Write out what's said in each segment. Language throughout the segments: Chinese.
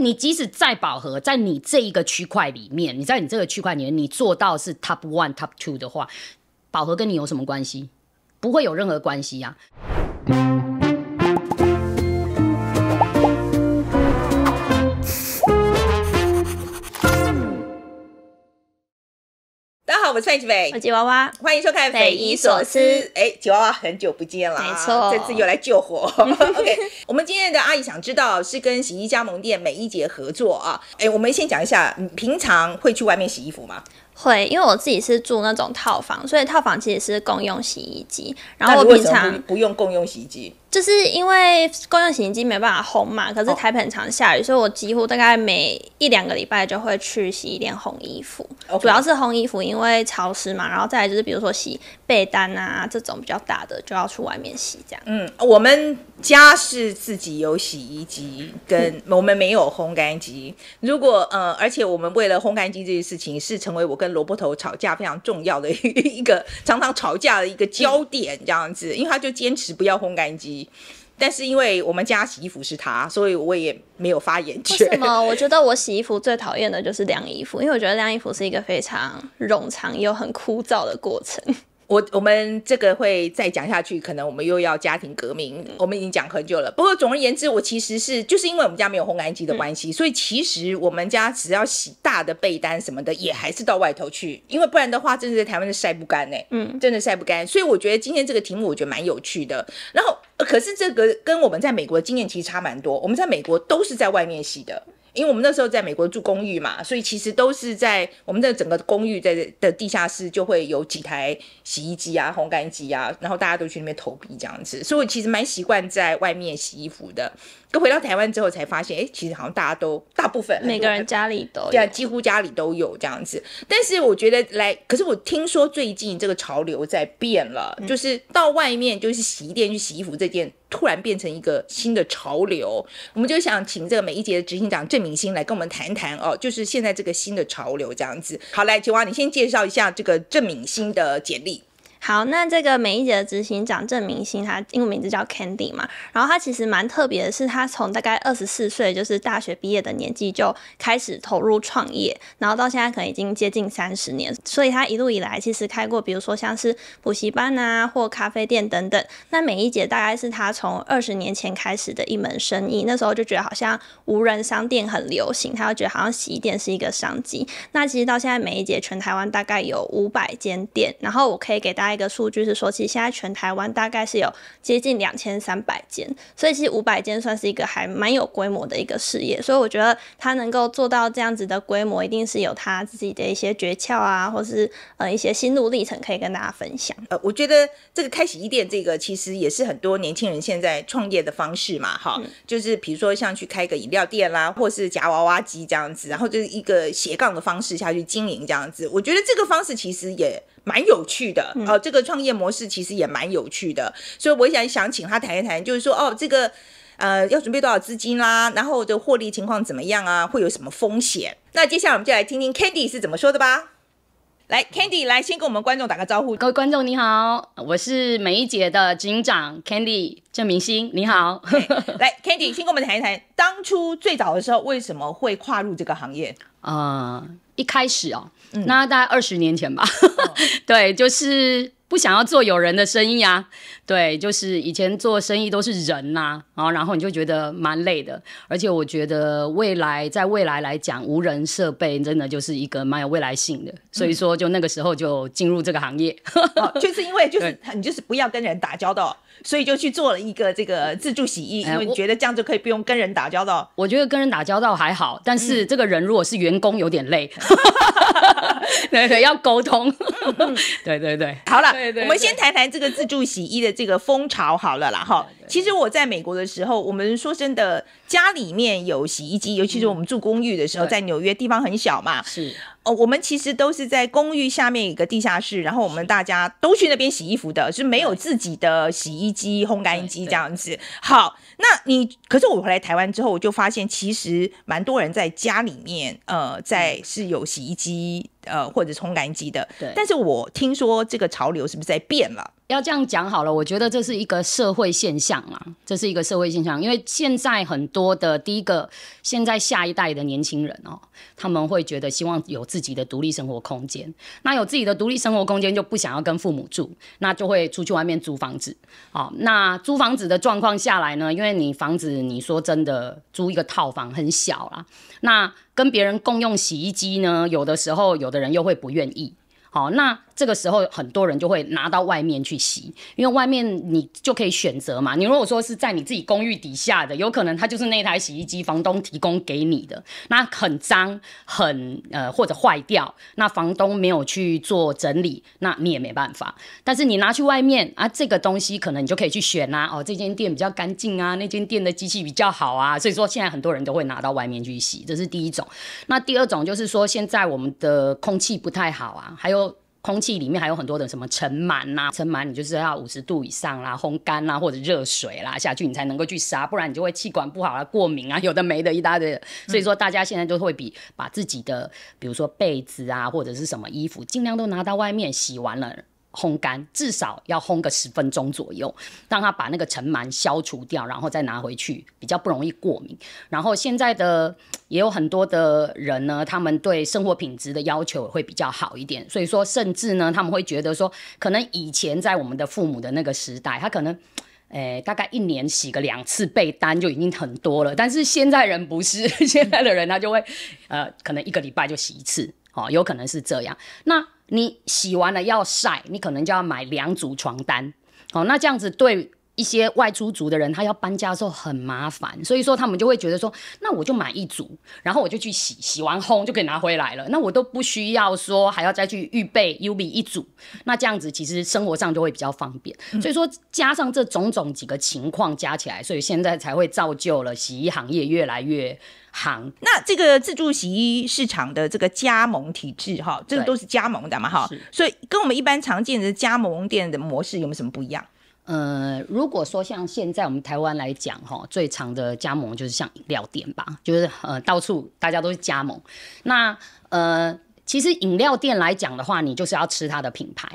你即使再饱和，在你这一个区块里面，你在你这个区块里面，你做到是 top one top two 的话，饱和跟你有什么关系？不会有任何关系呀。我们在一我吉娃娃，欢迎收看《匪夷所思》。哎，吉娃娃很久不见了，没错，这次又来救火。OK，我们今天的阿姨想知道是跟洗衣加盟店美一姐合作啊？哎，我们先讲一下，你平常会去外面洗衣服吗？会，因为我自己是住那种套房，所以套房其实是共用洗衣机。然后我平常不用共用洗衣机，就是因为共用洗衣机没办法烘嘛。可是台北很常下雨，所以我几乎大概每一两个礼拜就会去洗衣店烘衣服。主要是烘衣服，因为潮湿嘛。然后再来就是，比如说洗被单啊这种比较大的，就要去外面洗这样。嗯，我们。家是自己有洗衣机，跟我们没有烘干机。如果呃，而且我们为了烘干机这件事情，是成为我跟萝卜头吵架非常重要的 一个常常吵架的一个焦点，这样子，因为他就坚持不要烘干机。但是因为我们家洗衣服是他，所以我也没有发言权。为什么？我觉得我洗衣服最讨厌的就是晾衣服，因为我觉得晾衣服是一个非常冗长又很枯燥的过程。我我们这个会再讲下去，可能我们又要家庭革命。我们已经讲很久了，不过总而言之，我其实是就是因为我们家没有烘干机的关系，所以其实我们家只要洗大的被单什么的，也还是到外头去，因为不然的话，真的在台湾是晒不干呢？嗯，真的晒不干。所以我觉得今天这个题目，我觉得蛮有趣的。然后，可是这个跟我们在美国的经验其实差蛮多，我们在美国都是在外面洗的。因为我们那时候在美国住公寓嘛，所以其实都是在我们的整个公寓在的地下室就会有几台洗衣机啊、烘干机啊，然后大家都去那边投币这样子，所以我其实蛮习惯在外面洗衣服的。回到台湾之后才发现，哎，其实好像大家都大部分每个人家里都对、啊，几乎家里都有这样子。但是我觉得来，可是我听说最近这个潮流在变了，就是到外面就是洗衣店去洗衣服这件突然变成一个新的潮流。我们就想请这个每一节的执行长郑明星来跟我们谈谈哦，就是现在这个新的潮流这样子。好，来，晴娃，你先介绍一下这个郑明星的简历。好，那这个每一姐的执行长郑明星，他英文名字叫 Candy 嘛，然后他其实蛮特别的，是他从大概二十四岁，就是大学毕业的年纪就开始投入创业，然后到现在可能已经接近三十年，所以他一路以来其实开过，比如说像是补习班啊，或咖啡店等等。那每一姐大概是他从二十年前开始的一门生意，那时候就觉得好像无人商店很流行，他就觉得好像洗衣店是一个商机。那其实到现在每一姐全台湾大概有五百间店，然后我可以给大家。一个数据是说，其实现在全台湾大概是有接近两千三百间，所以其实五百间算是一个还蛮有规模的一个事业。所以我觉得他能够做到这样子的规模，一定是有他自己的一些诀窍啊，或是呃一些心路历程可以跟大家分享。呃，我觉得这个开洗衣店，这个其实也是很多年轻人现在创业的方式嘛，哈，就是比如说像去开个饮料店啦，或是夹娃娃机这样子，然后就是一个斜杠的方式下去经营这样子。我觉得这个方式其实也。蛮有趣的，哦，这个创业模式其实也蛮有趣的，所以我想想请他谈一谈，就是说，哦，这个，呃，要准备多少资金啦，然后的获利情况怎么样啊，会有什么风险？那接下来我们就来听听 Candy 是怎么说的吧。来，Candy，来先跟我们观众打个招呼。各位观众你好，我是每一节的警长 Candy 郑明星，你好。来，Candy 先跟我们谈一谈，当初最早的时候为什么会跨入这个行业？啊。一开始哦，那大概二十年前吧，对，就是不想要做有人的生意啊，对，就是以前做生意都是人呐，啊，然后你就觉得蛮累的，而且我觉得未来在未来来讲，无人设备真的就是一个蛮有未来性的，所以说就那个时候就进入这个行业，就是因为就是你就是不要跟人打交道。所以就去做了一个这个自助洗衣，因为觉得这样就可以不用跟人打交道。我觉得跟人打交道还好，但是这个人如果是员工有点累。对对，要沟通。对对对，好了，我们先谈谈这个自助洗衣的这个风潮好了，然哈。其实我在美国的时候，我们说真的，家里面有洗衣机，尤其是我们住公寓的时候，在纽约地方很小嘛，是哦，我们其实都是在公寓下面一个地下室，然后我们大家都去那边洗衣服的，是没有自己的洗衣机、烘干机这样子。好，那你可是我回来台湾之后，我就发现其实蛮多人在家里面，呃，在是有洗衣机。呃，或者冲干机的，对。但是我听说这个潮流是不是在变了？要这样讲好了，我觉得这是一个社会现象啊，这是一个社会现象。因为现在很多的，第一个，现在下一代的年轻人哦，他们会觉得希望有自己的独立生活空间。那有自己的独立生活空间，就不想要跟父母住，那就会出去外面租房子。好，那租房子的状况下来呢，因为你房子，你说真的租一个套房很小啦，那。跟别人共用洗衣机呢，有的时候有的人又会不愿意。好，那这个时候很多人就会拿到外面去洗，因为外面你就可以选择嘛。你如果说是在你自己公寓底下的，有可能它就是那台洗衣机房东提供给你的，那很脏很呃或者坏掉，那房东没有去做整理，那你也没办法。但是你拿去外面啊，这个东西可能你就可以去选啦。哦，这间店比较干净啊，那间店的机器比较好啊。所以说现在很多人都会拿到外面去洗，这是第一种。那第二种就是说现在我们的空气不太好啊，还有。空气里面还有很多的什么尘螨呐，尘螨你就是要五十度以上啦，烘干啦或者热水啦下去你才能够去杀，不然你就会气管不好啦，过敏啊，有的没的一大堆。所以说大家现在就会比把自己的，比如说被子啊或者是什么衣服，尽量都拿到外面洗完了。烘干至少要烘个十分钟左右，让它把那个尘螨消除掉，然后再拿回去，比较不容易过敏。然后现在的也有很多的人呢，他们对生活品质的要求会比较好一点，所以说甚至呢，他们会觉得说，可能以前在我们的父母的那个时代，他可能，诶，大概一年洗个两次被单就已经很多了。但是现在人不是，现在的人他就会，呃，可能一个礼拜就洗一次，哦，有可能是这样。那你洗完了要晒，你可能就要买两组床单，好，那这样子对一些外出族的人，他要搬家的时候很麻烦，所以说他们就会觉得说，那我就买一组，然后我就去洗，洗完烘就可以拿回来了，那我都不需要说还要再去预备 U B 一组，那这样子其实生活上就会比较方便，所以说加上这种种几个情况加起来，所以现在才会造就了洗衣行业越来越。行，那这个自助洗衣市场的这个加盟体制，哈，这个都是加盟的嘛，哈，所以跟我们一般常见的加盟店的模式有没有什么不一样？呃，如果说像现在我们台湾来讲，哈，最常的加盟就是像饮料店吧，就是呃到处大家都是加盟。那呃，其实饮料店来讲的话，你就是要吃它的品牌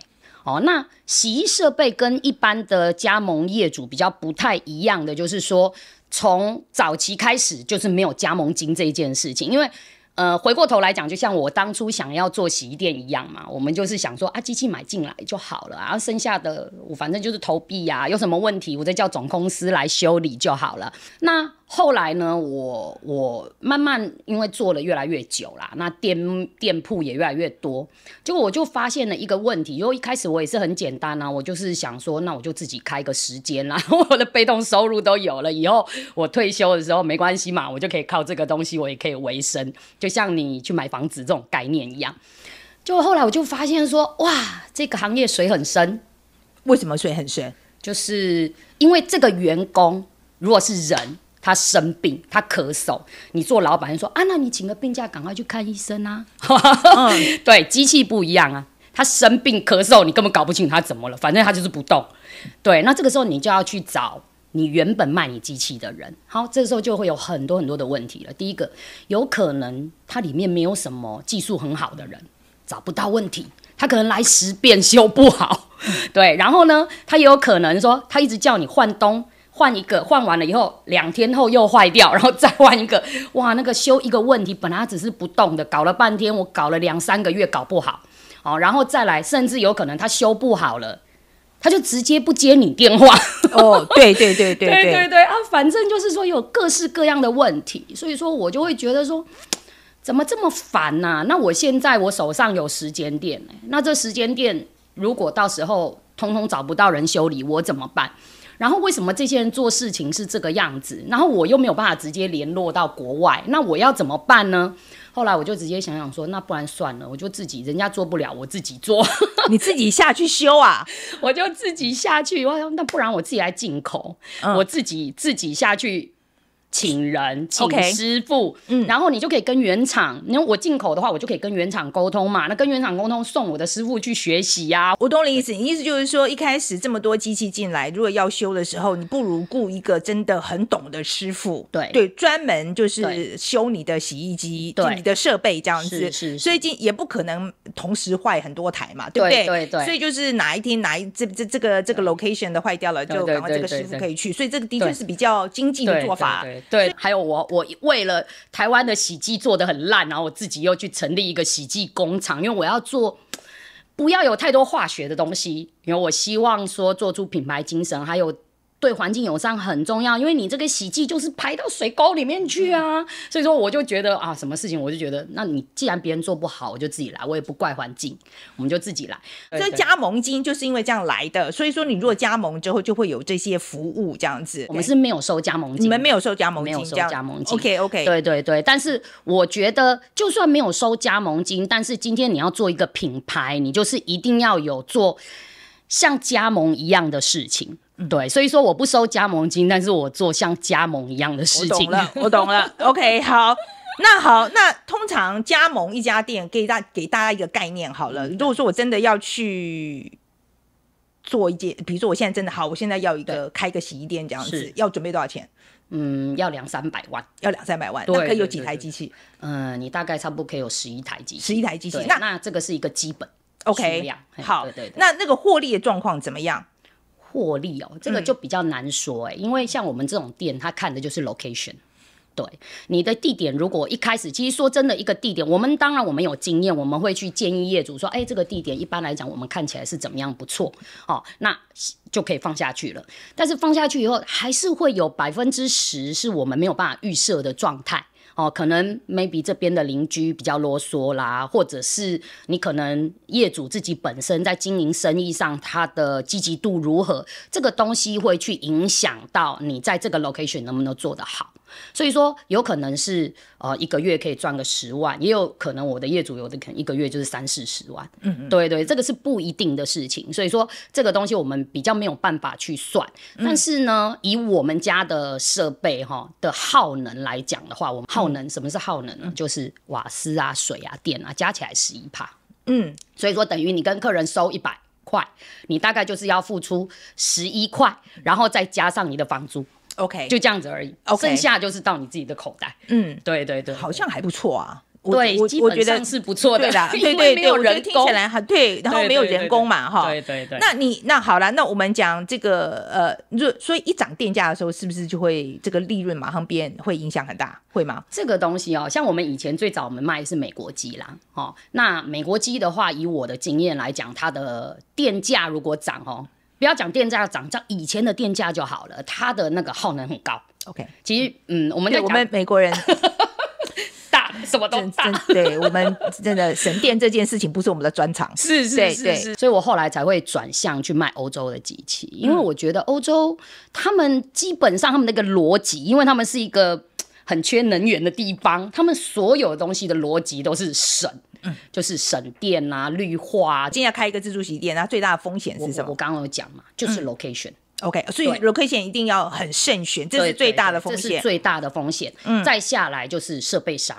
哦。那洗衣设备跟一般的加盟业主比较不太一样的，就是说。从早期开始就是没有加盟金这一件事情，因为，呃，回过头来讲，就像我当初想要做洗衣店一样嘛，我们就是想说啊，机器买进来就好了，然后剩下的我反正就是投币呀，有什么问题我再叫总公司来修理就好了。那后来呢，我我慢慢因为做了越来越久了，那店店铺也越来越多，结果我就发现了一个问题。就一开始我也是很简单啊，我就是想说，那我就自己开个时间啦，我的被动收入都有了，以后我退休的时候没关系嘛，我就可以靠这个东西，我也可以维生，就像你去买房子这种概念一样。就后来我就发现说，哇，这个行业水很深。为什么水很深？就是因为这个员工如果是人。他生病，他咳嗽，你做老板说啊，那你请个病假，赶快去看医生啊。对，机器不一样啊，他生病咳嗽，你根本搞不清他怎么了，反正他就是不动。对，那这个时候你就要去找你原本卖你机器的人。好，这个时候就会有很多很多的问题了。第一个，有可能他里面没有什么技术很好的人，找不到问题，他可能来十遍修不好。对，然后呢，他也有可能说他一直叫你换东。换一个，换完了以后，两天后又坏掉，然后再换一个，哇，那个修一个问题，本来只是不动的，搞了半天，我搞了两三个月搞不好，哦，然后再来，甚至有可能他修不好了，他就直接不接你电话。哦，对对对对对对对，啊，反正就是说有各式各样的问题，所以说我就会觉得说，怎么这么烦呢？那我现在我手上有时间店那这时间店如果到时候通通找不到人修理，我怎么办？然后为什么这些人做事情是这个样子？然后我又没有办法直接联络到国外，那我要怎么办呢？后来我就直接想想说，那不然算了，我就自己，人家做不了，我自己做，你自己下去修啊！我就自己下去，我那不然我自己来进口，我自己自己下去。请人请师傅，嗯，然后你就可以跟原厂，你看我进口的话，我就可以跟原厂沟通嘛。那跟原厂沟通，送我的师傅去学习啊。我懂你意思，你意思就是说，一开始这么多机器进来，如果要修的时候，你不如雇一个真的很懂的师傅，对对，专门就是修你的洗衣机、你的设备这样子。是是是。所以进也不可能同时坏很多台嘛，对不对？对对。所以就是哪一天哪一这这这个这个 location 的坏掉了，就快这个师傅可以去。所以这个的确是比较经济的做法。对，还有我，我为了台湾的洗剂做的很烂，然后我自己又去成立一个洗剂工厂，因为我要做，不要有太多化学的东西，因为我希望说做出品牌精神，还有。对环境友善很重要，因为你这个洗剂就是排到水沟里面去啊，所以说我就觉得啊，什么事情我就觉得，那你既然别人做不好，我就自己来，我也不怪环境，我们就自己来。所以加盟金就是因为这样来的，所以说你如果加盟之后就会有这些服务这样子。我们是没有收加盟金，你们没有收加盟金，没有收加盟金。OK OK，对对对。但是我觉得，就算没有收加盟金，但是今天你要做一个品牌，你就是一定要有做像加盟一样的事情。对，所以说我不收加盟金，但是我做像加盟一样的事情。我懂了，我懂了。OK，好，那好，那通常加盟一家店，给大给大家一个概念好了。如果说我真的要去做一件，比如说我现在真的好，我现在要一个开个洗衣店这样子，要准备多少钱？嗯，要两三百万，要两三百万。那可以有几台机器？嗯，你大概差不多可以有十一台机器，十一台机器。那那这个是一个基本。OK，好。对对那那个获利的状况怎么样？获利哦，这个就比较难说哎，因为像我们这种店，他看的就是 location。对，你的地点如果一开始，其实说真的，一个地点，我们当然我们有经验，我们会去建议业主说，哎，这个地点一般来讲，我们看起来是怎么样不错，哦，那就可以放下去了。但是放下去以后，还是会有百分之十是我们没有办法预设的状态。哦，可能 maybe 这边的邻居比较啰嗦啦，或者是你可能业主自己本身在经营生意上，他的积极度如何，这个东西会去影响到你在这个 location 能不能做得好。所以说，有可能是呃一个月可以赚个十万，也有可能我的业主有的可能一个月就是三四十万。嗯嗯，对对，这个是不一定的事情。所以说，这个东西我们比较没有办法去算。但是呢，以我们家的设备哈的耗能来讲的话，我们耗能什么是耗能呢？就是瓦斯啊、水啊、电啊，加起来十一帕。嗯，所以说等于你跟客人收一百块，你大概就是要付出十一块，然后再加上你的房租。OK，就这样子而已，剩下就是到你自己的口袋。嗯，对对对，好像还不错啊。对，我我觉得是不错的，因对没有人工来，对，然后没有人工嘛，哈。对对对。那你那好了，那我们讲这个，呃，所所以一涨电价的时候，是不是就会这个利润马上变，会影响很大，会吗？这个东西哦，像我们以前最早我们卖是美国机啦，哦，那美国机的话，以我的经验来讲，它的电价如果涨，哦。不要讲电价要涨，涨以前的电价就好了。它的那个耗能很高。OK，其实嗯，我们要我们美国人 大什么都大，对我们真的省电这件事情不是我们的专长。是是是是，所以我后来才会转向去卖欧洲的机器，因为我觉得欧洲他们基本上他们那个逻辑，因为他们是一个很缺能源的地方，他们所有东西的逻辑都是省。嗯，就是省电啊，绿化。今天要开一个自助洗衣店那最大的风险是什么？我刚刚有讲嘛，就是 location。OK，所以 location 一定要很慎选，这是最大的风险。这是最大的风险。嗯，再下来就是设备商，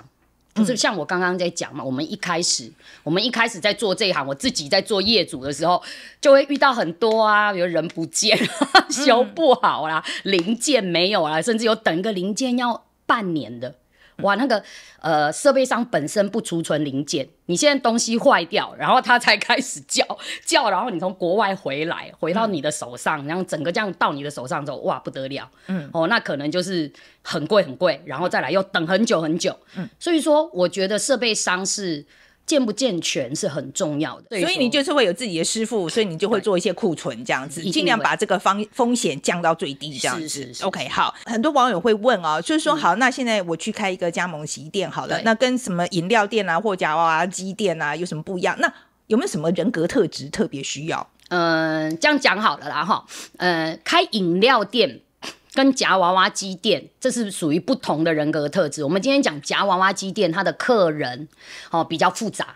就是像我刚刚在讲嘛，我们一开始，我们一开始在做这一行，我自己在做业主的时候，就会遇到很多啊，比如人不见了，修不好啦，零件没有啦，甚至有等一个零件要半年的。哇，那个，呃，设备商本身不储存零件，你现在东西坏掉，然后他才开始叫叫，然后你从国外回来，回到你的手上，然后整个这样到你的手上之后，哇，不得了，嗯，哦，那可能就是很贵很贵，然后再来又等很久很久，所以说，我觉得设备商是。健不健全是很重要的，所以你就是会有自己的师傅，所以你就会做一些库存这样子，尽量把这个方风险降到最低这样子。OK，好，很多网友会问啊，就是说好，那现在我去开一个加盟洗衣店好了，那跟什么饮料店啊、或架娃娃机店啊有什么不一样？那有没有什么人格特质特别需要？嗯，这样讲好了啦哈，嗯，开饮料店。跟夹娃娃机店，这是属于不同的人格特质。我们今天讲夹娃娃机店，它的客人，哦，比较复杂。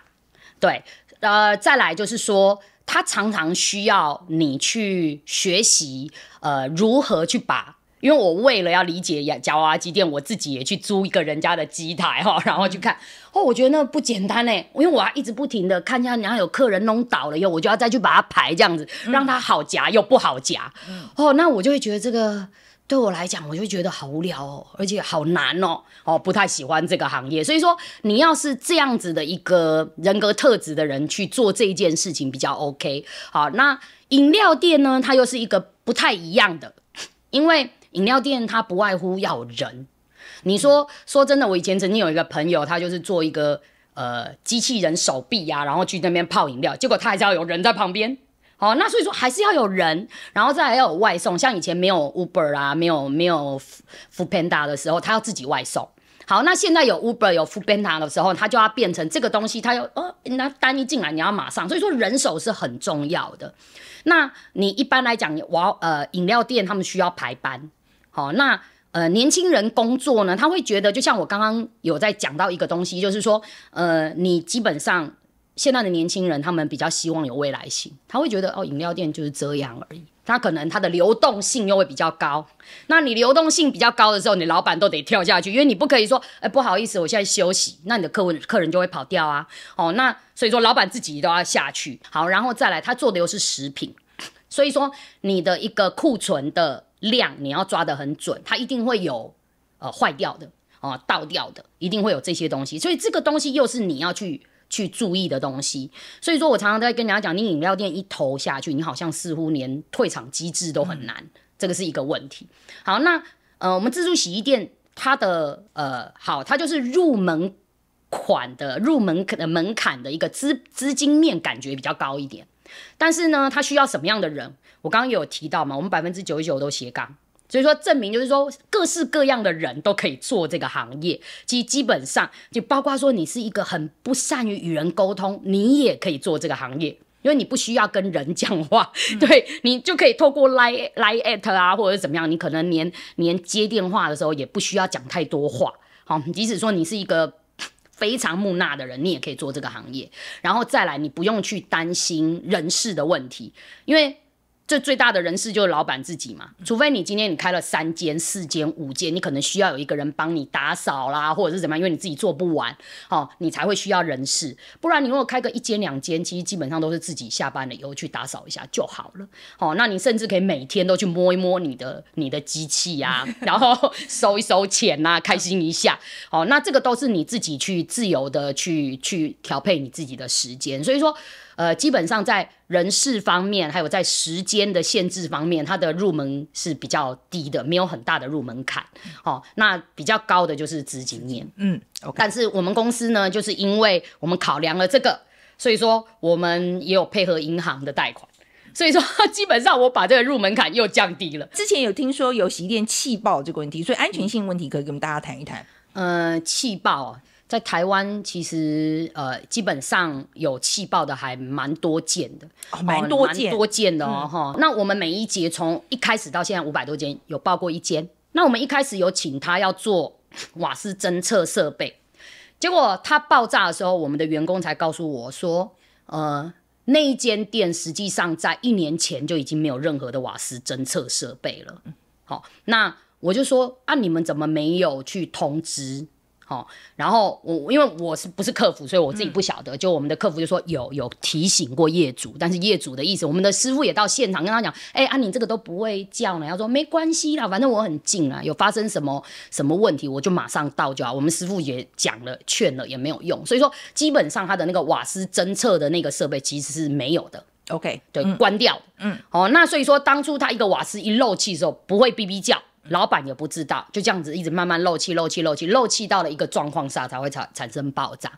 对，呃，再来就是说，他常常需要你去学习，呃，如何去把。因为我为了要理解夹娃娃机店，我自己也去租一个人家的机台哈，然后去看。哦，我觉得那不简单呢，因为我一直不停的看一下，然后有客人弄倒了以后，我就要再去把它排这样子，让它好夹又不好夹。哦，那我就会觉得这个。对我来讲，我就觉得好无聊哦，而且好难哦，哦，不太喜欢这个行业。所以说，你要是这样子的一个人格特质的人去做这件事情比较 OK。好，那饮料店呢，它又是一个不太一样的，因为饮料店它不外乎要人。你说说真的，我以前曾经有一个朋友，他就是做一个呃机器人手臂啊，然后去那边泡饮料，结果他要有人在旁边。哦，那所以说还是要有人，然后再还要外送，像以前没有 Uber 啊，没有没有 Foodpanda 的时候，他要自己外送。好，那现在有 Uber 有 Foodpanda 的时候，他就要变成这个东西，他要哦，那单一进来你要马上，所以说人手是很重要的。那你一般来讲，我呃饮料店他们需要排班。好，那呃年轻人工作呢，他会觉得就像我刚刚有在讲到一个东西，就是说呃你基本上。现在的年轻人，他们比较希望有未来性，他会觉得哦，饮料店就是遮阳而已。他可能他的流动性又会比较高。那你流动性比较高的时候，你老板都得跳下去，因为你不可以说，哎，不好意思，我现在休息。那你的客户客人就会跑掉啊。哦，那所以说老板自己都要下去。好，然后再来，他做的又是食品，所以说你的一个库存的量你要抓得很准，它一定会有呃坏掉的，哦倒掉的，一定会有这些东西。所以这个东西又是你要去。去注意的东西，所以说我常常在跟人家讲，你饮料店一投下去，你好像似乎连退场机制都很难，这个是一个问题。好，那呃，我们自助洗衣店它的呃，好，它就是入门款的入门门槛的一个资资金面感觉比较高一点，但是呢，它需要什么样的人？我刚刚有提到嘛，我们百分之九十九都斜杠。所以说，证明就是说，各式各样的人都可以做这个行业。其实基本上，就包括说，你是一个很不善于与人沟通，你也可以做这个行业，因为你不需要跟人讲话，对你就可以透过 line at 啊，或者怎么样，你可能连连接电话的时候也不需要讲太多话。好，即使说你是一个非常木讷的人，你也可以做这个行业。然后再来，你不用去担心人事的问题，因为。这最大的人事就是老板自己嘛，除非你今天你开了三间、四间、五间，你可能需要有一个人帮你打扫啦，或者是怎么样，因为你自己做不完，哦，你才会需要人事。不然你如果开个一间、两间，其实基本上都是自己下班了以后去打扫一下就好了。哦，那你甚至可以每天都去摸一摸你的你的机器呀，然后收一收钱呐，开心一下。哦，那这个都是你自己去自由的去去调配你自己的时间。所以说。呃，基本上在人事方面，还有在时间的限制方面，它的入门是比较低的，没有很大的入门槛。哦，那比较高的就是资金面。嗯，但是我们公司呢，就是因为我们考量了这个，所以说我们也有配合银行的贷款。所以说，基本上我把这个入门槛又降低了。之前有听说有洗衣店气爆这个问题，所以安全性问题可以跟大家谈一谈。呃，气爆。在台湾，其实呃，基本上有气爆的还蛮多件的，蛮多件多件的哦哈。那我们每一节从一开始到现在五百多间有爆过一间。那我们一开始有请他要做瓦斯侦测设备，结果他爆炸的时候，我们的员工才告诉我说，呃，那一间店实际上在一年前就已经没有任何的瓦斯侦测设备了。好，那我就说啊，你们怎么没有去通知？好，然后我因为我是不是客服，所以我自己不晓得。就我们的客服就说有有提醒过业主，但是业主的意思，我们的师傅也到现场跟他讲，哎啊，你这个都不会叫呢。他说没关系啦，反正我很近啊，有发生什么什么问题，我就马上到就好。我们师傅也讲了，劝了也没有用，所以说基本上他的那个瓦斯侦测的那个设备其实是没有的。OK，对，关掉，嗯，哦，那所以说当初他一个瓦斯一漏气的时候不会哔哔叫。老板也不知道，就这样子一直慢慢漏气、漏气、漏气，漏气到了一个状况下才会产产生爆炸。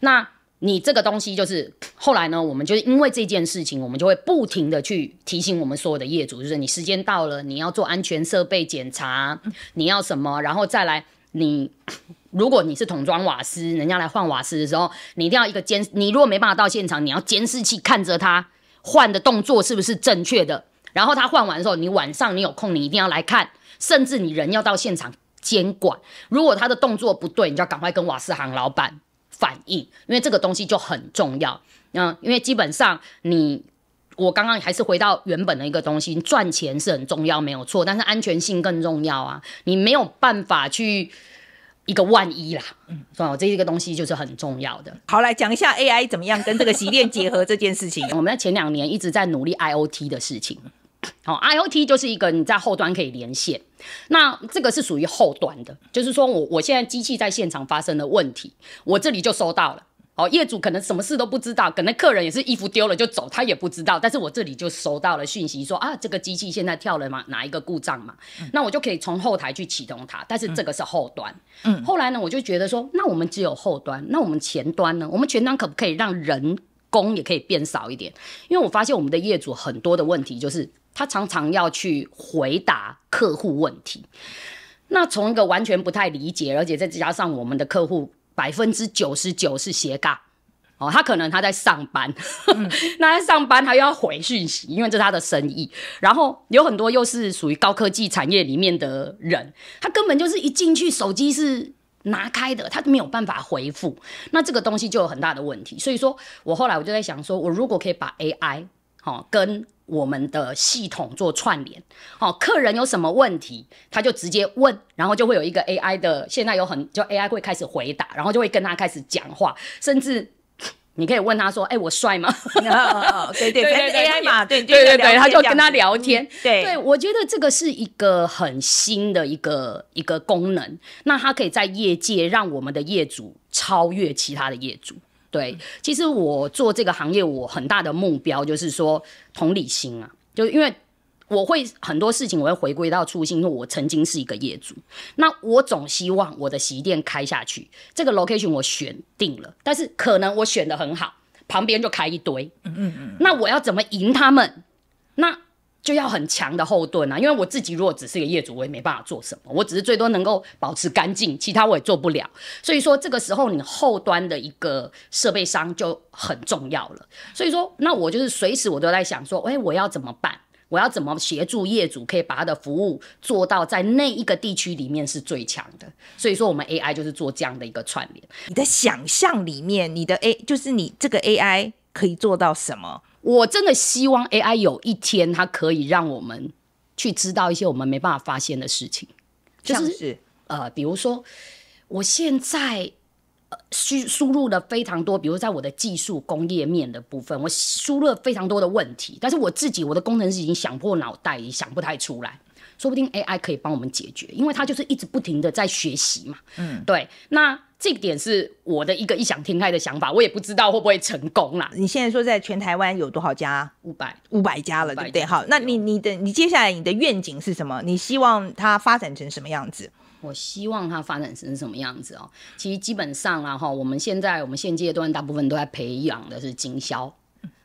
那你这个东西就是后来呢，我们就是因为这件事情，我们就会不停的去提醒我们所有的业主，就是你时间到了，你要做安全设备检查，你要什么，然后再来你，如果你是桶装瓦斯，人家来换瓦斯的时候，你一定要一个监，你如果没办法到现场，你要监视器看着他换的动作是不是正确的，然后他换完的时候，你晚上你有空，你一定要来看。甚至你人要到现场监管，如果他的动作不对，你要赶快跟瓦斯行老板反映，因为这个东西就很重要。那因为基本上你，我刚刚还是回到原本的一个东西，赚钱是很重要，没有错。但是安全性更重要啊，你没有办法去一个万一啦。嗯，算我这一个东西就是很重要的。好，来讲一下 AI 怎么样跟这个洗店结合这件事情。我们在前两年一直在努力 IOT 的事情。好，I O T 就是一个你在后端可以连线，那这个是属于后端的，就是说我我现在机器在现场发生的问题，我这里就收到了。好，业主可能什么事都不知道，可能客人也是衣服丢了就走，他也不知道，但是我这里就收到了讯息，说啊这个机器现在跳了嘛哪一个故障嘛，那我就可以从后台去启动它。但是这个是后端。嗯，后来呢我就觉得说，那我们只有后端，那我们前端呢？我们前端可不可以让人？工也可以变少一点，因为我发现我们的业主很多的问题，就是他常常要去回答客户问题。那从一个完全不太理解，而且再加上我们的客户百分之九十九是斜杠，哦，他可能他在上班，那在上班他又要回讯息，因为这是他的生意。然后有很多又是属于高科技产业里面的人，他根本就是一进去手机是。拿开的，他没有办法回复，那这个东西就有很大的问题。所以说，我后来我就在想，说我如果可以把 AI 好跟我们的系统做串联，哦，客人有什么问题，他就直接问，然后就会有一个 AI 的，现在有很就 AI 会开始回答，然后就会跟他开始讲话，甚至。你可以问他说：“哎，我帅吗？”对对对，AI 嘛，对对 对对，他就跟他聊天。对，对我觉得这个是一个很新的一个一个功能。那他可以在业界让我们的业主超越其他的业主。对，其实我做这个行业，我很大的目标就是说同理心啊，就因为。我会很多事情，我会回归到初心，因为我曾经是一个业主。那我总希望我的洗衣店开下去，这个 location 我选定了，但是可能我选的很好，旁边就开一堆。嗯嗯嗯。那我要怎么赢他们？那就要很强的后盾啊，因为我自己如果只是一个业主，我也没办法做什么，我只是最多能够保持干净，其他我也做不了。所以说这个时候，你后端的一个设备商就很重要了。所以说，那我就是随时我都在想说，哎，我要怎么办？我要怎么协助业主可以把他的服务做到在那一个地区里面是最强的？所以说，我们 AI 就是做这样的一个串联。你的想象里面，你的 A 就是你这个 AI 可以做到什么？我真的希望 AI 有一天，它可以让我们去知道一些我们没办法发现的事情，就是呃，比如说，我现在。输输入了非常多，比如在我的技术工业面的部分，我输入了非常多的问题，但是我自己我的工程师已经想破脑袋也想不太出来，说不定 AI 可以帮我们解决，因为它就是一直不停的在学习嘛。嗯，对，那这点是我的一个异想天开的想法，我也不知道会不会成功啦。你现在说在全台湾有多少家？五百五百家了，对不对？好，那你你的你接下来你的愿景是什么？你希望它发展成什么样子？我希望它发展成什么样子哦？其实基本上啊哈，我们现在我们现阶段大部分都在培养的是经销，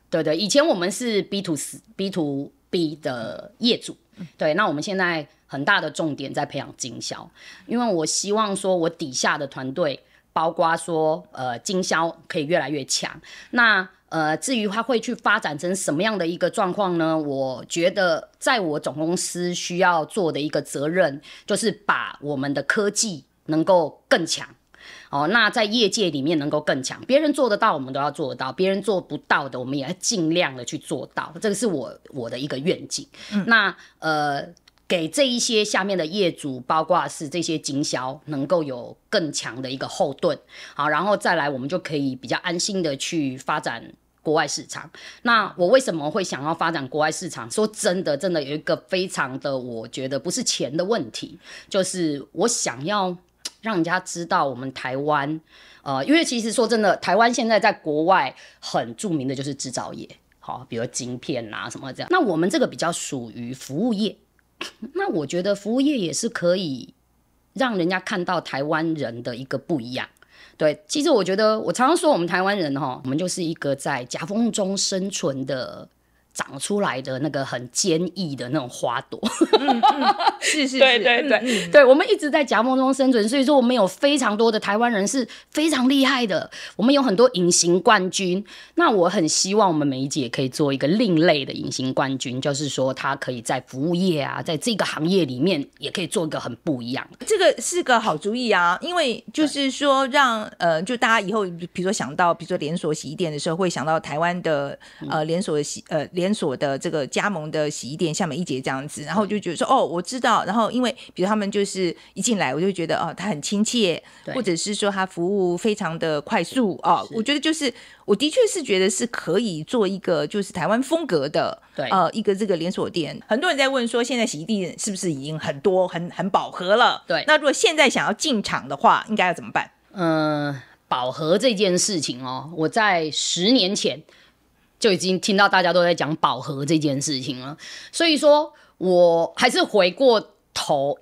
对对。以前我们是 B to B to B 的业主，对。那我们现在很大的重点在培养经销，因为我希望说我底下的团队，包括说呃经销可以越来越强。那呃，至于它会去发展成什么样的一个状况呢？我觉得，在我总公司需要做的一个责任，就是把我们的科技能够更强，哦，那在业界里面能够更强，别人做得到，我们都要做得到；别人做不到的，我们也要尽量的去做到。这个是我我的一个愿景。那呃，给这一些下面的业主，包括是这些经销，能够有更强的一个后盾，好，然后再来，我们就可以比较安心的去发展。国外市场，那我为什么会想要发展国外市场？说真的，真的有一个非常的，我觉得不是钱的问题，就是我想要让人家知道我们台湾，呃，因为其实说真的，台湾现在在国外很著名的就是制造业，好，比如晶片呐什么这样。那我们这个比较属于服务业，那我觉得服务业也是可以让人家看到台湾人的一个不一样。对，其实我觉得，我常常说，我们台湾人哈，我们就是一个在夹缝中生存的。长出来的那个很坚毅的那种花朵，是 是，对对对对，我们一直在夹缝中生存，所以说我们有非常多的台湾人是非常厉害的，我们有很多隐形冠军。那我很希望我们梅姐可以做一个另类的隐形冠军，就是说她可以在服务业啊，在这个行业里面也可以做一个很不一样的。这个是个好主意啊，因为就是说让呃，就大家以后比如说想到比如说连锁洗衣店的时候，会想到台湾的呃连锁洗呃连。连锁的这个加盟的洗衣店，像美一杰这样子，然后就觉得说哦，我知道。然后因为比如他们就是一进来，我就觉得哦，他很亲切，或者是说他服务非常的快速啊。我觉得就是我的确是觉得是可以做一个就是台湾风格的，呃，一个这个连锁店。很多人在问说，现在洗衣店是不是已经很多很很饱和了？对，那如果现在想要进场的话，应该要怎么办？嗯，饱和这件事情哦，我在十年前。就已经听到大家都在讲饱和这件事情了，所以说，我还是回过头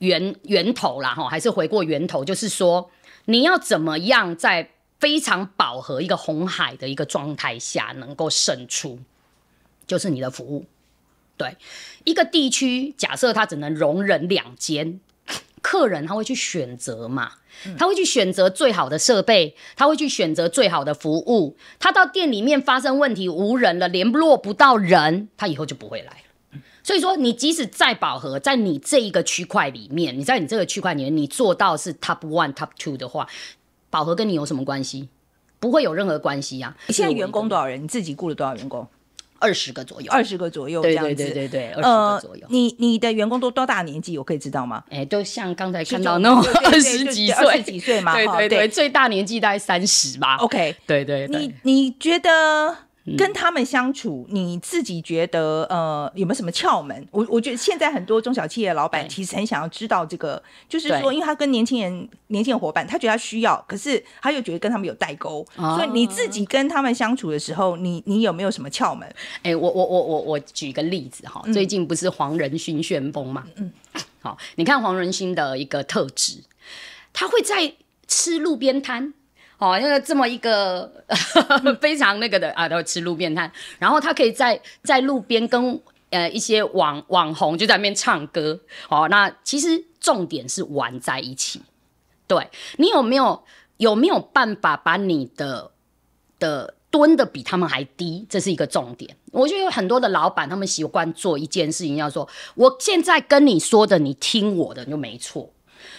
源源头啦，哈，还是回过源头，就是说，你要怎么样在非常饱和一个红海的一个状态下，能够胜出，就是你的服务，对，一个地区假设它只能容忍两间。客人他会去选择嘛，他会去选择最好的设备，他会去选择最好的服务。他到店里面发生问题无人了，联络不到人，他以后就不会来了。所以说，你即使再饱和，在你这一个区块里面，你在你这个区块里面，你做到是 top one top two 的话，饱和跟你有什么关系？不会有任何关系呀。你现在员工多少人？你自己雇了多少员工？二十个左右，二十个左右这样子。对对对对二十个左右。你你的员工都多大年纪？我可以知道吗？哎，就像刚才看到那种二十几、二十几岁嘛。对对对，最大年纪大概三十吧。OK，对对。你你觉得？跟他们相处，你自己觉得呃有没有什么窍门？我我觉得现在很多中小企业老板其实很想要知道这个，就是说，因为他跟年轻人、年轻伙伴，他觉得他需要，可是他又觉得跟他们有代沟，所以你自己跟他们相处的时候，你你有没有什么窍门？哎，我我我我我举一个例子哈，最近不是黄仁勋旋风嘛？嗯，好，你看黄仁勋的一个特质，他会在吃路边摊。哦，因为这么一个 非常那个的啊，都吃路边摊，然后他可以在在路边跟呃一些网网红就在那边唱歌。哦，那其实重点是玩在一起。对你有没有有没有办法把你的的蹲的比他们还低？这是一个重点。我觉得很多的老板他们习惯做一件事情，要说我现在跟你说的，你听我的就没错。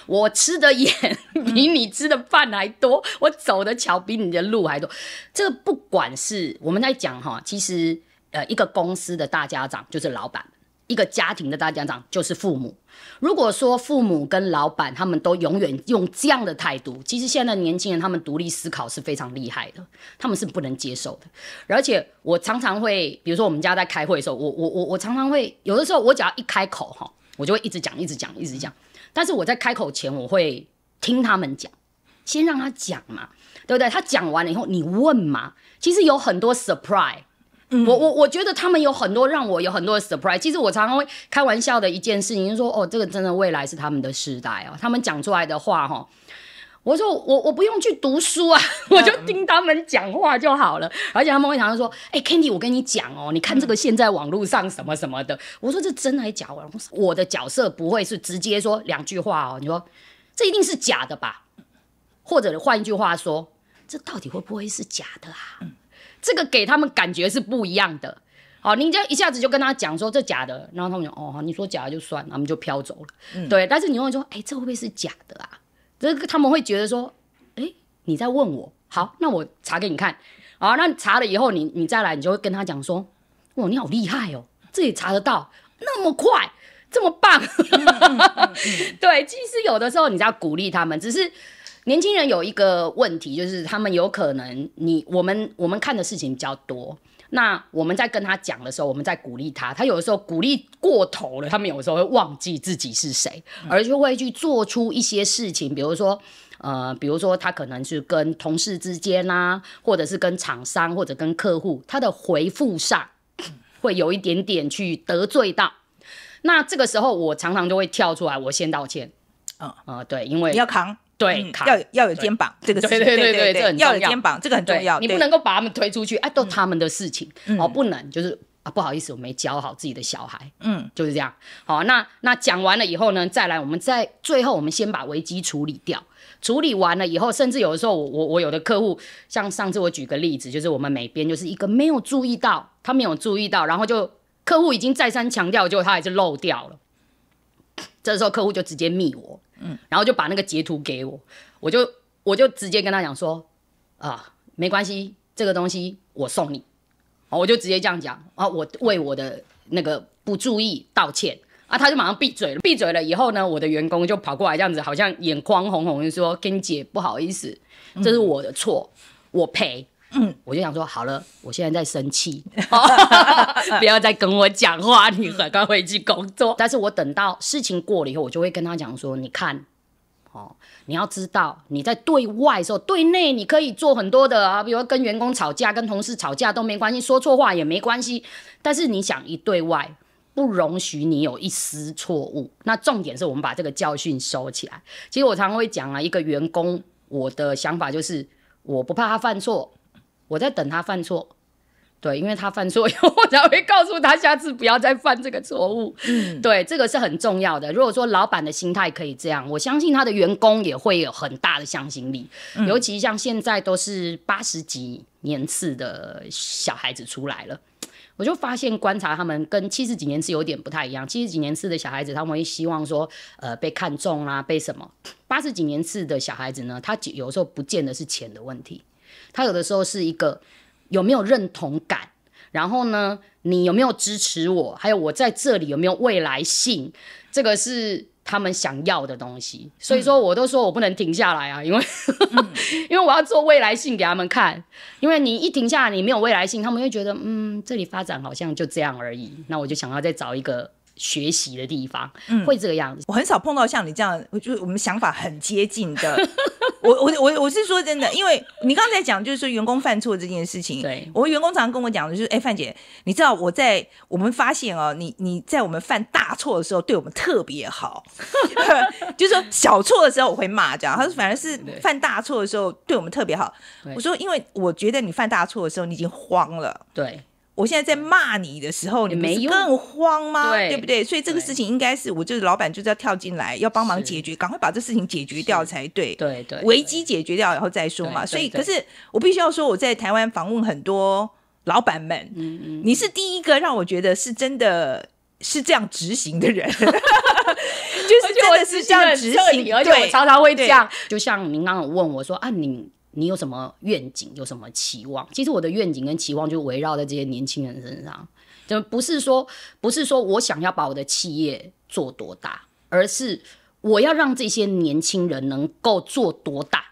我吃的盐 比你吃的饭还多，我走的桥比你的路还多。这个不管是我们在讲哈，其实呃，一个公司的大家长就是老板，一个家庭的大家长就是父母。如果说父母跟老板他们都永远用这样的态度，其实现在的年轻人他们独立思考是非常厉害的，他们是不能接受的。而且我常常会，比如说我们家在开会的时候，我我我我常常会有的时候，我只要一开口哈，我就会一直讲，一直讲，一直讲。但是我在开口前，我会听他们讲，先让他讲嘛，对不对？他讲完了以后，你问嘛。其实有很多 surprise，我我我觉得他们有很多让我有很多 surprise。其实我常常会开玩笑的一件事情，就说哦，这个真的未来是他们的时代哦，他们讲出来的话哈。我说我我不用去读书啊，我就听他们讲话就好了。而且他们会常常说：“哎，Candy，我跟你讲哦，你看这个现在网络上什么什么的。”我说这真还是假我我的角色不会是直接说两句话哦。你说这一定是假的吧？或者换一句话说，这到底会不会是假的啊？这个给他们感觉是不一样的。好，你就一下子就跟他讲说这假的，然后他们就哦，你说假的就算，了，他们就飘走了。对，但是你会说，哎，这会不会是假的啊？这个他们会觉得说，哎，你在问我，好，那我查给你看，好，那查了以后，你你再来，你就会跟他讲说，哇，你好厉害哦，这也查得到，那么快，这么棒，对，其实有的时候你要鼓励他们，只是年轻人有一个问题，就是他们有可能你我们我们看的事情比较多。那我们在跟他讲的时候，我们在鼓励他，他有的时候鼓励过头了，他们有时候会忘记自己是谁，而就会去做出一些事情，比如说，呃，比如说他可能是跟同事之间呐，或者是跟厂商或者跟客户，他的回复上会有一点点去得罪到。那这个时候我常常就会跳出来，我先道歉。啊嗯，对，因为你要扛。对，要要有肩膀，这个是，对对对对要有肩膀，这个很重要。你不能够把他们推出去，哎，都他们的事情，哦，不能，就是啊，不好意思，我没教好自己的小孩，嗯，就是这样。好，那那讲完了以后呢，再来，我们在最后，我们先把危机处理掉，处理完了以后，甚至有的时候，我我我有的客户，像上次我举个例子，就是我们美编就是一个没有注意到，他没有注意到，然后就客户已经再三强调，就他还是漏掉了。这时候客户就直接密我，嗯，然后就把那个截图给我，我就我就直接跟他讲说，啊，没关系，这个东西我送你，哦，我就直接这样讲啊，我为我的那个不注意道歉啊，他就马上闭嘴了，闭嘴了以后呢，我的员工就跑过来，这样子好像眼眶红红，说跟姐不好意思，这是我的错，我赔。嗯，我就想说，好了，我现在在生气，不要再跟我讲话，你赶快回去工作。但是我等到事情过了以后，我就会跟他讲说，你看，哦，你要知道，你在对外的时候，对内你可以做很多的啊，比如跟员工吵架、跟同事吵架都没关系，说错话也没关系。但是你想，一对外不容许你有一丝错误。那重点是我们把这个教训收起来。其实我常会讲啊，一个员工，我的想法就是，我不怕他犯错。我在等他犯错，对，因为他犯错，以后，我才会告诉他下次不要再犯这个错误。嗯，对，这个是很重要的。如果说老板的心态可以这样，我相信他的员工也会有很大的向心力。尤其像现在都是八十几年次的小孩子出来了，我就发现观察他们跟七十几年次有点不太一样。七十几年次的小孩子，他们会希望说，呃，被看中啦，被什么？八十几年次的小孩子呢，他有时候不见得是钱的问题。他有的时候是一个有没有认同感，然后呢，你有没有支持我，还有我在这里有没有未来性，这个是他们想要的东西。所以说，我都说我不能停下来啊，因为 因为我要做未来性给他们看。因为你一停下来，你没有未来性，他们会觉得嗯，这里发展好像就这样而已。那我就想要再找一个。学习的地方，嗯，会这个样子。我很少碰到像你这样，就我们想法很接近的。我我我我是说真的，因为你刚才讲就是说员工犯错这件事情，对，我们员工常常跟我讲的就是，哎，范姐，你知道我在我们发现哦，你你在我们犯大错的时候，对我们特别好，就是说小错的时候我会骂这样，他说反而是犯大错的时候对我们特别好。我说因为我觉得你犯大错的时候你已经慌了，对。我现在在骂你的时候，你没更慌吗？对不对？所以这个事情应该是，我就是老板，就是要跳进来，要帮忙解决，赶快把这事情解决掉才对。对对，危机解决掉以后再说嘛。所以，可是我必须要说，我在台湾访问很多老板们，嗯嗯，你是第一个让我觉得是真的是这样执行的人，就是真的是这样执行，而且常常会这样，就像你刚刚问我说啊，你。你有什么愿景，有什么期望？其实我的愿景跟期望就围绕在这些年轻人身上，就不是说不是说我想要把我的企业做多大，而是我要让这些年轻人能够做多大。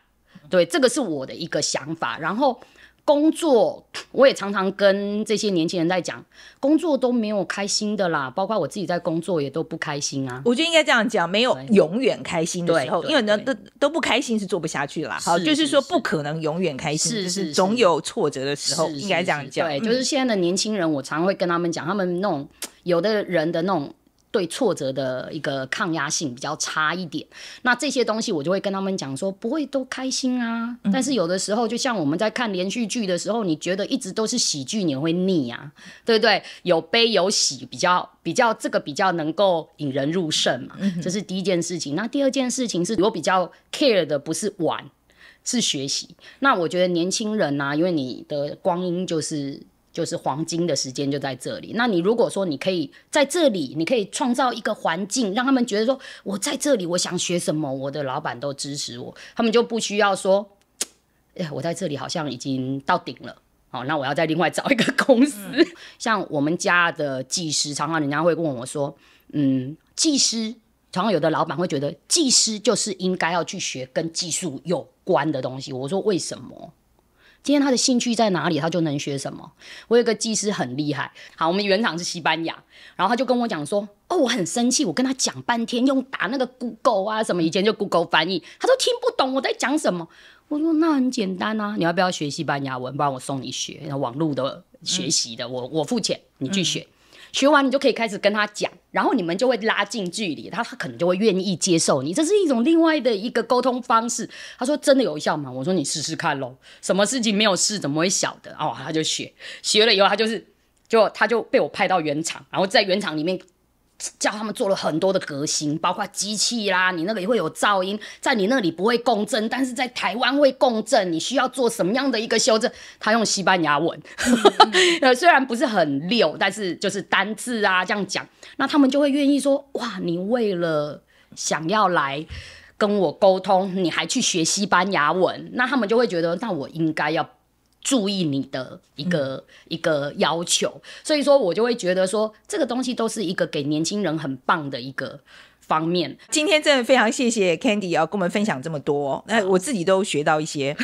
对，这个是我的一个想法。然后。工作，我也常常跟这些年轻人在讲，工作都没有开心的啦，包括我自己在工作也都不开心啊。我觉得应该这样讲，没有永远开心的时候，因为呢都都不开心是做不下去啦。好，就是说不可能永远开心，就是总有挫折的时候，应该这样讲。对，就是现在的年轻人，我常会跟他们讲，他们那种有的人的那种。对挫折的一个抗压性比较差一点，那这些东西我就会跟他们讲说，不会都开心啊，但是有的时候就像我们在看连续剧的时候，你觉得一直都是喜剧，你会腻啊，对不对？有悲有喜比较比较这个比较能够引人入胜嘛，这是第一件事情。那第二件事情是我比较 care 的不是玩，是学习。那我觉得年轻人呐，因为你的光阴就是。就是黄金的时间就在这里。那你如果说你可以在这里，你可以创造一个环境，让他们觉得说我在这里，我想学什么，我的老板都支持我，他们就不需要说，哎，我在这里好像已经到顶了。好，那我要再另外找一个公司。像我们家的技师，常常人家会问我说，嗯，技师，常常有的老板会觉得技师就是应该要去学跟技术有关的东西。我说为什么？今天他的兴趣在哪里，他就能学什么。我有个技师很厉害，好，我们原厂是西班牙，然后他就跟我讲说，哦，我很生气，我跟他讲半天，用打那个 Google 啊什么，以前就 Google 翻译，他都听不懂我在讲什么。我说那很简单啊，你要不要学西班牙文？不然我送你学，网络的学习的，我我付钱，你去学。学完你就可以开始跟他讲，然后你们就会拉近距离，他他可能就会愿意接受你，这是一种另外的一个沟通方式。他说真的有效吗？我说你试试看喽，什么事情没有试怎么会晓得？哦，他就学学了以后，他就是就他就被我派到原厂，然后在原厂里面。叫他们做了很多的革新，包括机器啦，你那个会有噪音，在你那里不会共振，但是在台湾会共振。你需要做什么样的一个修正？他用西班牙文，呃，虽然不是很溜，但是就是单字啊这样讲，那他们就会愿意说，哇，你为了想要来跟我沟通，你还去学西班牙文，那他们就会觉得，那我应该要。注意你的一个一个要求，所以说，我就会觉得说，这个东西都是一个给年轻人很棒的一个方面。今天真的非常谢谢 Candy 要跟我们分享这么多，那我自己都学到一些，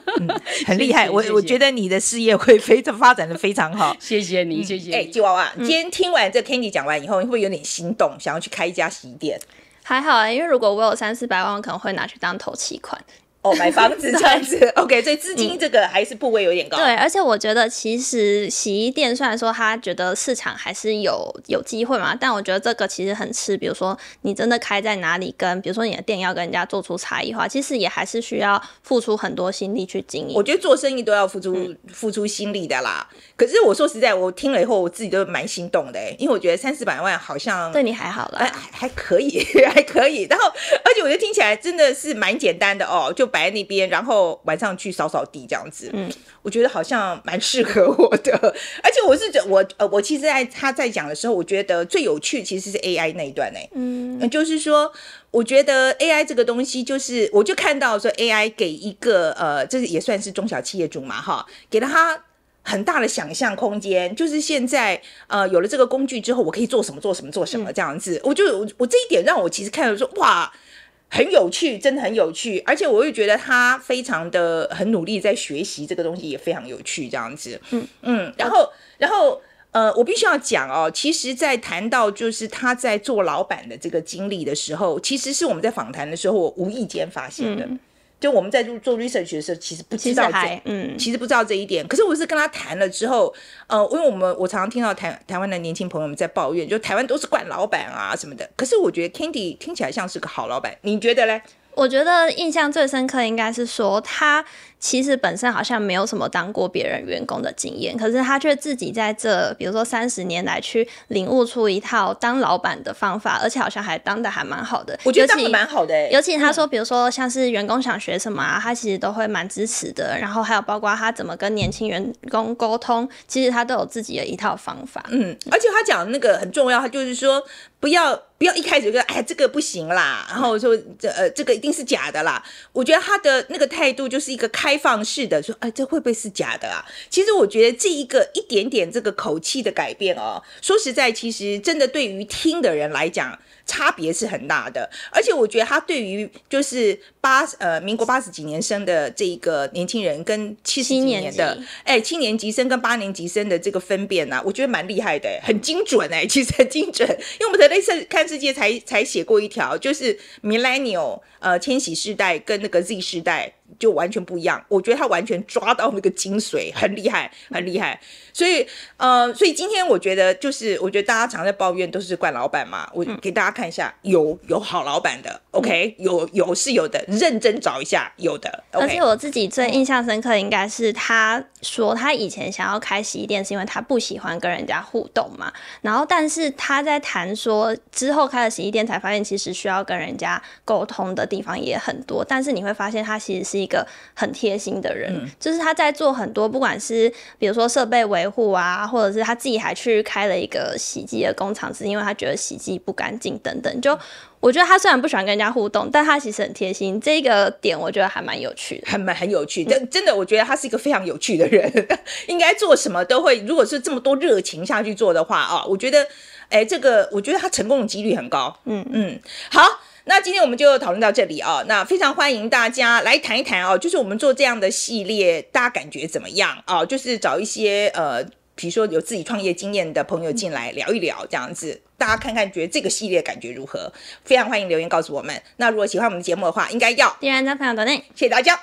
很厉害。我我觉得你的事业会非常发展的非常好。谢谢你，谢谢。哎，吉娃娃，今天听完这 Candy 讲完以后，你会不会有点心动，想要去开一家洗衣店？还好啊，因为如果我有三四百万，我可能会拿去当投期款。哦，买房子 这样子，OK，所以资金这个还是部位有点高。对，而且我觉得其实洗衣店虽然说他觉得市场还是有有机会嘛，但我觉得这个其实很吃，比如说你真的开在哪里，跟比如说你的店要跟人家做出差异化，其实也还是需要付出很多心力去经营。我觉得做生意都要付出付出心力的啦。可是我说实在，我听了以后，我自己都蛮心动的，因为我觉得三四百万好像对你还好了，哎，还可以，还可以。然后而且我觉得听起来真的是蛮简单的哦，就。摆在那边，然后晚上去扫扫地这样子。嗯，我觉得好像蛮适合我的，而且我是我呃，我其实在他在讲的时候，我觉得最有趣其实是 AI 那一段呢。嗯，就是说我觉得 AI 这个东西，就是我就看到说 AI 给一个呃，这是也算是中小企业主嘛哈，给了他很大的想象空间，就是现在呃有了这个工具之后，我可以做什么做什么做什么这样子，我就我我这一点让我其实看到说哇。很有趣，真的很有趣，而且我又觉得他非常的很努力在学习这个东西，也非常有趣这样子。嗯嗯，然后然后呃，我必须要讲哦，其实，在谈到就是他在做老板的这个经历的时候，其实是我们在访谈的时候我无意间发现的。就我们在做做 research 的时候，其实不知道，嗯，其实不知道这一点。可是我是跟他谈了之后，呃，因为我们我常常听到台台湾的年轻朋友们在抱怨，就台湾都是惯老板啊什么的。可是我觉得 c a n d y 听起来像是个好老板，你觉得嘞？我觉得印象最深刻应该是说，他其实本身好像没有什么当过别人员工的经验，可是他却自己在这比如说三十年来去领悟出一套当老板的方法，而且好像还当的还蛮好的。我觉得当的蛮好的尤其他说，比如说像是员工想学什么啊，他其实都会蛮支持的。然后还有包括他怎么跟年轻员工沟通，其实他都有自己的一套方法。嗯，而且他讲那个很重要，他就是说。不要不要一开始就说哎，这个不行啦，然后说这呃这个一定是假的啦。我觉得他的那个态度就是一个开放式的，说哎，这会不会是假的啊？其实我觉得这一个一点点这个口气的改变哦，说实在，其实真的对于听的人来讲。差别是很大的，而且我觉得他对于就是八呃民国八十几年生的这个年轻人，跟七十几年的哎青年级生跟八年级生的这个分辨呢，我觉得蛮厉害的，很精准哎，其实很精准，因为我们在类似看世界才才写过一条，就是 millennial 呃千禧世代跟那个 Z 世代。就完全不一样，我觉得他完全抓到那个精髓，很厉害，很厉害。所以，呃，所以今天我觉得，就是我觉得大家常在抱怨都是怪老板嘛。我给大家看一下，有有好老板的，OK，有有是有的，认真找一下有的。而且我自己最印象深刻，应该是他说他以前想要开洗衣店，是因为他不喜欢跟人家互动嘛。然后，但是他在谈说之后开了洗衣店，才发现其实需要跟人家沟通的地方也很多。但是你会发现，他其实是。一个很贴心的人，就是他在做很多，不管是比如说设备维护啊，或者是他自己还去开了一个洗衣机的工厂，是因为他觉得洗衣机不干净等等。就我觉得他虽然不喜欢跟人家互动，但他其实很贴心，这个点我觉得还蛮有趣的，还蛮很有趣。真真的，我觉得他是一个非常有趣的人，应该做什么都会。如果是这么多热情下去做的话啊，我觉得，哎，这个我觉得他成功的几率很高。嗯嗯，好。那今天我们就讨论到这里哦。那非常欢迎大家来谈一谈哦，就是我们做这样的系列，大家感觉怎么样哦？就是找一些呃，比如说有自己创业经验的朋友进来聊一聊，这样子大家看看觉得这个系列感觉如何？非常欢迎留言告诉我们。那如果喜欢我们节目的话，应该要订阅加分享多点。谢谢大家。